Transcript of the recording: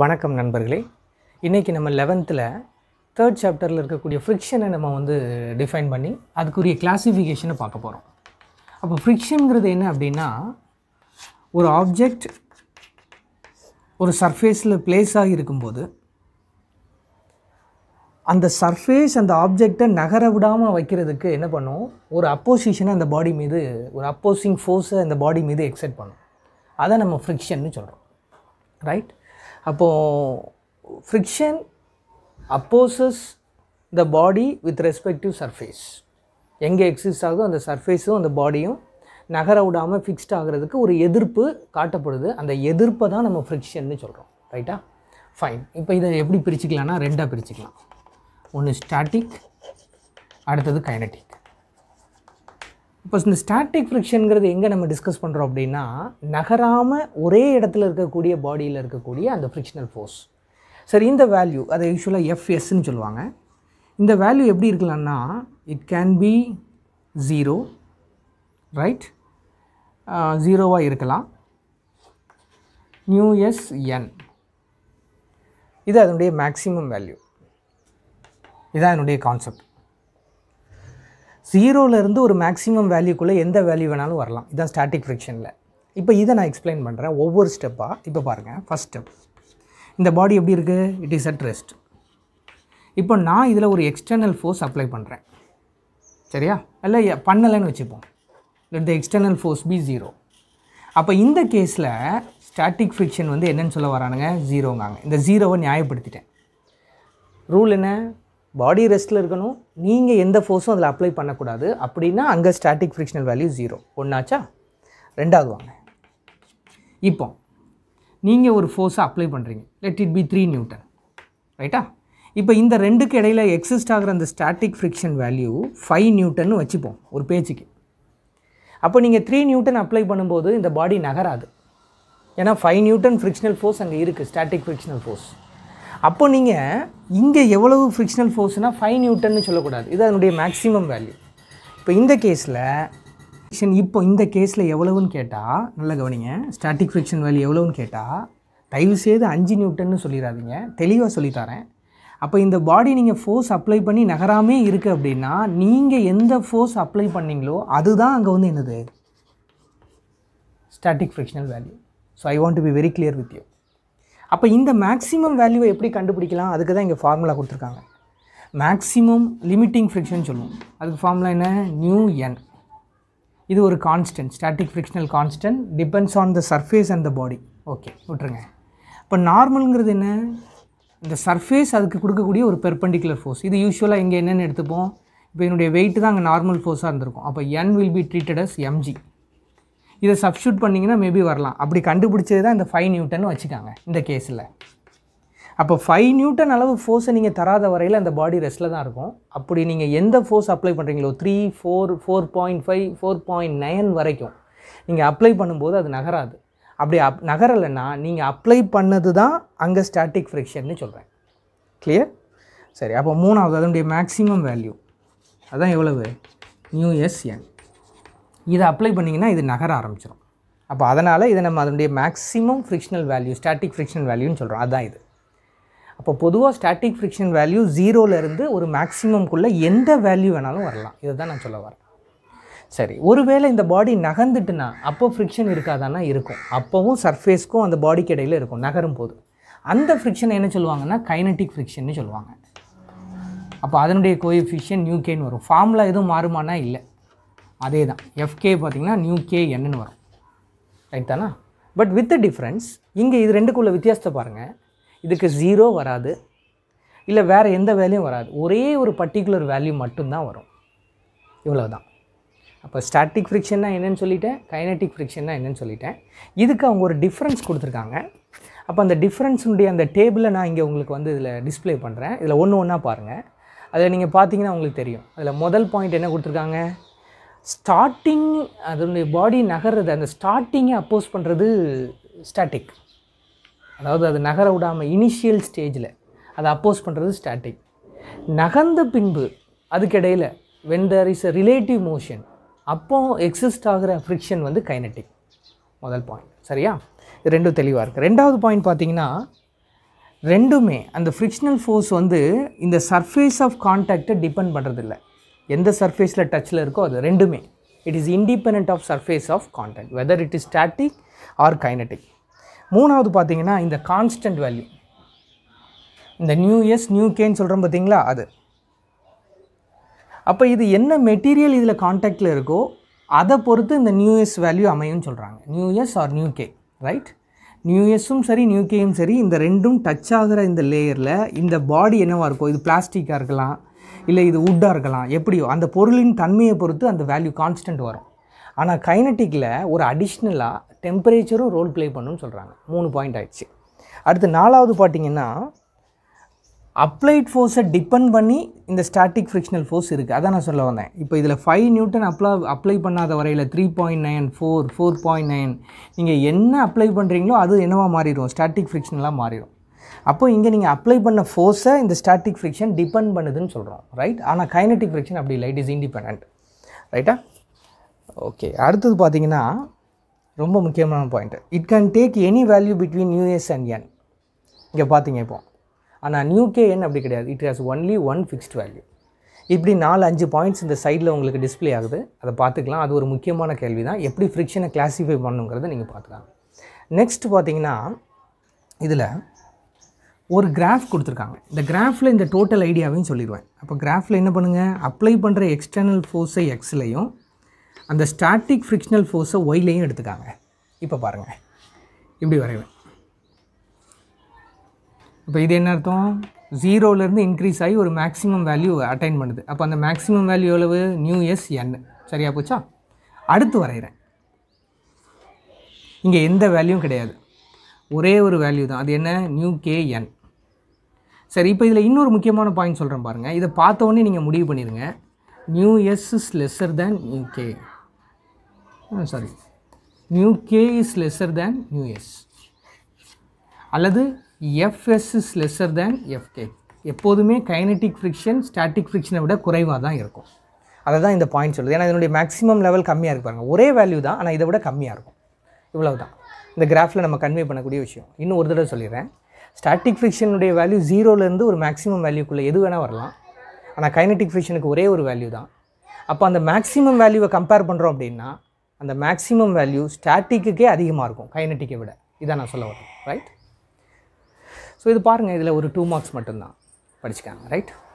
வணக்கம் நண்பர்களே இன்றைக்கி நம்ம லெவன்த்தில் தேர்ட் சாப்டரில் இருக்கக்கூடிய ஃப்ரிக்ஷனை நம்ம வந்து டிஃபைன் பண்ணி அதுக்குரிய கிளாஸிஃபிகேஷனை பார்க்க போகிறோம் அப்போ ஃப்ரிக்ஷனுங்கிறது என்ன அப்படின்னா ஒரு ஆப்ஜெக்ட் ஒரு சர்ஃபேஸில் பிளேஸ் ஆகி இருக்கும்போது அந்த சர்ஃபேஸ் அந்த ஆப்ஜெக்டை நகர விடாமல் வைக்கிறதுக்கு என்ன பண்ணும் ஒரு அப்போசிஷனை அந்த பாடி மீது ஒரு அப்போசிங் ஃபோர்ஸை அந்த பாடி மீது எக்ஸைட் பண்ணும் அதை நம்ம ஃப்ரிக்ஷன்னு சொல்கிறோம் ரைட் அப்போது friction opposes the body with respective surface எங்கே எக்ஸிஸ்ட் ஆகுதோ அந்த சர்ஃபேஸும் அந்த பாடியும் நகர விடாமல் ஃபிக்ஸ்ட் ஆகிறதுக்கு ஒரு எதிர்ப்பு காட்டப்படுது அந்த எதிர்ப்பை தான் நம்ம ஃப்ரிக்ஷன் சொல்கிறோம் ரைட்டா ஃபைன் இப்போ இதை எப்படி பிரிச்சுக்கலாம்னா ரெண்டாக பிரிச்சுக்கலாம் ஒன்று ஸ்டாட்டிக் அடுத்தது கைனட்டிக் இப்போ இந்த ஸ்டாட்டிக் ஃப்ரிக்ஷனுங்கிறது எங்கே நம்ம டிஸ்கஸ் பண்ணுறோம் அப்படின்னா நகராமல் ஒரே இடத்துல இருக்கக்கூடிய பாடியில் இருக்கக்கூடிய அந்த ஃப்ரிக்ஷனல் ஃபோர்ஸ் சரி இந்த வேல்யூ அதை யூஸ்வலாக எஃப்எஸ்ன்னு சொல்லுவாங்க இந்த வேல்யூ எப்படி இருக்கலாம்னா it can be zero right ஜீரோவாக இருக்கலாம் நியூ எஸ் என் இது அதனுடைய மேக்ஸிமம் வேல்யூ இதுதான் என்னுடைய கான்செப்ட் ஜீரோலேருந்து ஒரு மேக்ஸிமம் வேல்யூக்குள்ளே எந்த வேல்யூ வேணாலும் வரலாம் இதுதான் ஸ்டாட்டிக் ஃப்ரிக்ஷனில் இப்போ இதை நான் எக்ஸ்பிளைன் பண்ணுறேன் ஒவ்வொரு ஸ்டெப்பாக இப்போ பாருங்கள் ஃபஸ்ட் ஸ்டெப் இந்த பாடி எப்படி இருக்குது இட் இஸ் அட் ரெஸ்ட் இப்போ நான் இதில் ஒரு எக்ஸ்டர்னல் ஃபோர்ஸ் அப்ளை பண்ணுறேன் சரியா இல்லை பண்ணலைன்னு வச்சுப்போம் let the external force be zero அப்போ இந்த கேஸில் ஸ்டாட்டிக் ஃப்ரிக்ஷன் வந்து என்னென்னு சொல்ல வரானுங்க ஜீரோங்காங்க இந்த ஜீரோவை நியாயப்படுத்திட்டேன் ரூல் என்ன பாடி ரெஸ்ட்டில் இருக்கணும் நீங்கள் எந்த ஃபோர்ஸும் அதில் அப்ளை பண்ணக்கூடாது அப்படின்னா அங்கே ஸ்டாட்டிக் ஃப்ரிக்ஷனல் வேல்யூ ஜீரோ ஒன்றாச்சா ரெண்டாவது வாங்க இப்போ நீங்கள் ஒரு ஃபோர்ஸை அப்ளை பண்ணுறீங்க let it be three newton ரைட்டா இப்போ இந்த ரெண்டுக்கு இடையில் எக்ஸிஸ்ட் ஆகிற அந்த static friction value five newton வச்சுப்போம் ஒரு பேச்சுக்கு அப்போ நீங்கள் த்ரீ நியூட்டன் அப்ளை பண்ணும்போது இந்த பாடி நகராது ஏன்னா ஃபைவ் நியூட்டன் ஃப்ரிக்ஷனல் ஃபோர்ஸ் அங்கே இருக்குது ஸ்டாட்டிக் ஃப்ரிக்ஷனல் ஃபோர்ஸ் அப்போ நீங்கள் இங்கே எவ்வளவு ஃப்ரிக்ஷனல் ஃபோர்ஸ்னால் ஃபைவ் நியூட்டன்னு சொல்லக்கூடாது இது அதனுடைய மேக்ஸிமம் வேல்யூ இப்போ இந்த கேஸில் ஃப்ரிக்ஷன் இப்போ இந்த கேஸில் எவ்வளவுன்னு கேட்டால் நல்ல கவனிங்க ஸ்டாட்டிக் ஃப்ரிக்ஷன் வேல்யூ எவ்வளோன்னு கேட்டால் தயவு செய்து அஞ்சு நியூட்டன்னு சொல்லிடாதீங்க தெளிவாக சொல்லித்தரேன் அப்போ இந்த பாடி நீங்கள் ஃபோர்ஸ் அப்ளை பண்ணி நகராமே இருக்குது அப்படின்னா நீங்கள் எந்த ஃபோர்ஸ் அப்ளை பண்ணீங்களோ அதுதான் அங்கே வந்து என்னது static frictional value so I want to be very clear with you அப்போ இந்த மேக்ஸிமம் வேல்யூவை எப்படி கண்டுபிடிக்கலாம் அதுக்கு தான் இங்கே ஃபார்முலா கொடுத்துருக்காங்க மேக்ஸிமம் லிமிட்டிங் ஃப்ரிக்ஷன் சொல்லுவோம் அதுக்கு ஃபார்முலா என்ன நியூ என் இது ஒரு constant static frictional constant depends on the surface and the body okay விட்டுருங்க இப்போ நார்மலுங்கிறது என்ன இந்த சர்ஃபேஸ் அதுக்கு கொடுக்கக்கூடிய ஒரு பெர்பெண்டிகுலர் ஃபோர்ஸ் இது யூஸ்வலாக இங்கே என்னென்னு எடுத்துப்போம் இப்போ என்னுடைய வெயிட் தான் அங்கே நார்மல் ஃபோர்ஸாக இருந்திருக்கும் அப்போ N will be treated as mg இதை சப்ஷூட் பண்ணிங்கன்னா மேபி வரலாம் அப்படி கண்டுபிடிச்சது தான் இந்த ஃபைவ் நியூட்டன் வச்சுக்காங்க இந்த கேஸில் அப்போ ஃபைவ் நியூட்டன் அளவு ஃபோர்ஸை நீங்கள் தராத வரையில் அந்த பாடி ரெஸ்ட்டில் தான் இருக்கும் அப்படி நீங்கள் எந்த ஃபோர்ஸ் அப்ளை பண்ணுறீங்களோ three four four point five four point nine வரைக்கும் நீங்கள் அப்ளை பண்ணும்போது அது நகராது அப்படி அப் நகரலைன்னா நீங்கள் அப்ளை பண்ணது தான் அங்கே ஸ்டாட்டிக் ஃப்ரிக்ஷன்னு சொல்கிறேன் கிளியர் சரி அப்போ மூணாவது அதனுடைய மேக்ஸிமம் வேல்யூ அதுதான் எவ்வளவு நியூஎஸ்என் இதை அப்ளை பண்ணிங்கன்னா இது நகர ஆரம்பிச்சிடும் அப்போ அதனால் இதை நம்ம அதனுடைய maximum frictional value static frictional வேல்யூன்னு சொல்கிறோம் அதுதான் இது அப்போ பொதுவாக ஸ்டாட்டிக் ஃப்ரிக்ஷன் வேல்யூ ஜீரோலேருந்து ஒரு மேக்ஸிமம்குள்ளே எந்த வேல்யூ வேணாலும் வரலாம் இதை தான் நான் சொல்ல வரேன் சரி ஒருவேளை இந்த பாடி நகர்ந்துட்டுனா அப்போ ஃப்ரிக்ஷன் இருக்காதானா இருக்கும் அப்போவும் சர்ஃபேஸ்க்கும் அந்த பாடிக்கு இடையில் இருக்கும் நகரும் போது அந்த ஃப்ரிக்ஷனை என்ன சொல்லுவாங்கன்னா கைனட்டிக் ஃப்ரிக்ஷன்னு சொல்லுவாங்க அப்போ அதனுடைய நியூ நியூகேன்னு வரும் ஃபார்ம்லாம் எதுவும் மாறுமானா இல்லை அதே தான் எஃப்கே பார்த்திங்கன்னா நியூ கே என்னன்னு வரும் ரைட் தானா பட் வித் டிஃப்ரென்ஸ் இங்கே இது ரெண்டுக்குள்ள வித்தியாசத்தை பாருங்கள் இதுக்கு ஜீரோ வராது இல்லை வேறு எந்த வேல்யூம் வராது ஒரே ஒரு பர்டிகுலர் வேல்யூ மட்டும்தான் வரும் இவ்வளோ தான் அப்போ ஸ்டாட்டிக் ஃப்ரிக்ஷன்னா என்னென்னு சொல்லிட்டேன் கைனட்டிக் ஃப்ரிக்ஷன்னா என்னென்னு சொல்லிட்டேன் இதுக்கு அவங்க ஒரு டிஃப்ரென்ஸ் கொடுத்துருக்காங்க அப்போ அந்த டிஃப்ரென்ஸுடைய அந்த டேபிளை நான் இங்கே உங்களுக்கு வந்து இதில் டிஸ்பிளே பண்ணுறேன் இதில் ஒன்று ஒன்றா பாருங்கள் அதில் நீங்கள் பார்த்தீங்கன்னா உங்களுக்கு தெரியும் அதில் முதல் பாயிண்ட் என்ன கொடுத்துருக்காங்க ஸ்டார்டிங் அதனுடைய பாடி நகர்றது அந்த ஸ்டார்டிங்கை அப்போஸ் பண்ணுறது ஸ்டாட்டிக் அதாவது அது நகர விடாமல் இனிஷியல் ஸ்டேஜில் அதை அப்போஸ் பண்ணுறது ஸ்டாட்டிக் நகர்ந்த பின்பு அதுக்கிடையில் when there is a relative motion அப்போ எக்ஸிஸ்ட் ஆகிற ஃப்ரிக்ஷன் வந்து கைனட்டிக் முதல் பாயிண்ட் சரியா இது ரெண்டும் தெளிவாக இருக்குது ரெண்டாவது பாயிண்ட் பார்த்தீங்கன்னா ரெண்டுமே அந்த ஃப்ரிக்ஷனல் ஃபோர்ஸ் வந்து இந்த சர்ஃபேஸ் ஆஃப் கான்டாக்டை டிபெண்ட் பண்ணுறதில்லை எந்த சர்ஃபேஸில் டச்சில் இருக்கோ அது ரெண்டுமே it is independent of surface of content whether it is static or kinetic மூணாவது பார்த்தீங்கன்னா இந்த கான்ஸ்டன்ட் வேல்யூ இந்த நியூ இயர்ஸ் நியூ கேன்னு சொல்கிறோம் பார்த்தீங்களா அது அப்போ இது என்ன மெட்டீரியல் இதில் கான்டாக்டில் இருக்கோ அதை பொறுத்து இந்த நியூ இயர்ஸ் வேல்யூ அமையும்னு சொல்கிறாங்க mu s or mu k right mu இயர்ஸும் சரி நியூ கேயும் சரி இந்த ரெண்டும் டச் ஆகிற இந்த லேயரில் இந்த பாடி என்னவாக இருக்கும் இது பிளாஸ்டிக்காக இருக்கலாம் இல்லை இது உட்டாக இருக்கலாம் எப்படியோ அந்த பொருளின் தன்மையை பொறுத்து அந்த வேல்யூ கான்ஸ்டன்ட் வரும் ஆனால் கைனட்டிக்கில் ஒரு அடிஷ்னலாக டெம்பரேச்சரும் ரோல் ப்ளே பண்ணுன்னு சொல்கிறாங்க மூணு பாயிண்ட் ஆயிடுச்சு அடுத்து நாலாவது பார்த்திங்கன்னா அப்ளைட் ஃபோர்ஸை டிபெண்ட் பண்ணி இந்த ஸ்டாட்டிக் ஃப்ரிக்ஷனல் ஃபோர்ஸ் இருக்குது அதான் நான் சொல்ல வந்தேன் இப்போ இதில் ஃபைவ் நியூட்டன் அப்ளா அப்ளை பண்ணாத வரையில் three point nine four four point nine நீங்கள் என்ன அப்ளை பண்ணுறீங்களோ அது என்னவாக மாறிடும் ஸ்டாட்டிக் ஃப்ரிக்ஷனெலாம் மாறிடும் அப்போ இங்கே நீங்கள் அப்ளை பண்ண ஃபோர்ஸை இந்த ஸ்டாட்டிக் ஃப்ரிக்ஷன் டிபெண்ட் பண்ணுதுன்னு சொல்கிறோம் ரைட் ஆனால் கைனட்டிக் ஃப்ரிக்ஷன் அப்படி இல்லை இட் இஸ் இண்டிபெண்ட் ரைட்டா ஓகே அடுத்தது பார்த்தீங்கன்னா ரொம்ப முக்கியமான point it can take any value between mu s and N இங்கே பார்த்தீங்க இப்போ ஆனால் நியூ கே என் அப்படி கிடையாது it has only one fixed value இப்படி நாலு அஞ்சு பாயிண்ட்ஸ் இந்த சைடில் உங்களுக்கு டிஸ்பிளே ஆகுது அதை பார்த்துக்கலாம் அது ஒரு முக்கியமான கேள்வி தான் எப்படி ஃப்ரிக்ஷனை கிளாஸிஃபை பண்ணுங்கிறத நீங்கள் பார்த்துக்கலாம் நெக்ஸ்ட் பார்த்தீங்கன்னா இதில் ஒரு கிராஃப் கொடுத்துருக்காங்க இந்த கிராஃபில் இந்த டோட்டல் ஐடியாவையும் சொல்லிடுவேன் அப்போ கிராஃபில் என்ன பண்ணுங்கள் அப்ளை பண்ணுற எக்ஸ்டர்னல் ஃபோர்ஸை எக்ஸ்லையும் அந்த ஸ்டாட்டிக் ஃப்ரிக்ஷனல் ஃபோர்ஸை ஒய்லையும் எடுத்துக்காங்க இப்போ பாருங்கள் இப்படி வரைவேன் இப்போ இது என்ன அர்த்தம் ஜீரோலேருந்து இன்க்ரீஸ் ஆகி ஒரு மேக்ஸிமம் வேல்யூ அட்டைன் பண்ணுது அப்போ அந்த மேக்ஸிமம் வேல்யூ எவ்வளவு நியூ எஸ் என் சரியாக போச்சா அடுத்து வரைகிறேன் இங்கே எந்த வேல்யூவும் கிடையாது ஒரே ஒரு வேல்யூ தான் அது என்ன நியூ கே என் சரி இப்போ இதில் இன்னொரு முக்கியமான பாயிண்ட் சொல்கிறேன் பாருங்கள் இதை பார்த்தோன்னே நீங்கள் முடிவு பண்ணிடுங்க mu s is lesser than mu k sorry mu k is lesser than mu s அல்லது f s is lesser than f k எப்போதுமே கைனட்டிக் ஃப்ரிக்ஷன் ஸ்டாட்டிக் ஃப்ரிக்ஷனை விட குறைவாக தான் இருக்கும் அதை தான் இந்த பாயிண்ட் சொல்லுது ஏன்னா இதனுடைய மேக்ஸிமம் லெவல் கம்மியாக இருக்கு பாருங்கள் ஒரே வேல்யூ தான் ஆனால் இதை விட கம்மியாக இருக்கும் இவ்வளவு தான் இந்த கிராஃபில் நம்ம கன்வே பண்ணக்கூடிய விஷயம் இன்னும் ஒரு தடவை சொல்லிடுறேன் ஸ்டாட்டிக் ஃப்ரிக்ஷனுடைய வேல்யூ ஜீரோலேருந்து ஒரு மேக்ஸிமம் வேல்யூக்குள்ளே எது வேணால் வரலாம் ஆனால் கைனட்டிக் ஃப்ரிக்ஷனுக்கு ஒரே ஒரு வேல்யூ தான் அப்போ அந்த மேக்ஸிமம் வேல்யூவை கம்பேர் பண்ணுறோம் அப்படின்னா அந்த மேக்ஸிமம் வேல்யூ ஸ்டாட்டிக்குக்கே அதிகமாக இருக்கும் கைனட்டிக்கை விட இதான் நான் சொல்ல வரேன் ரைட் ஸோ இது பாருங்கள் இதில் ஒரு டூ மார்க்ஸ் மட்டும்தான் படிச்சுக்காங்க ரைட்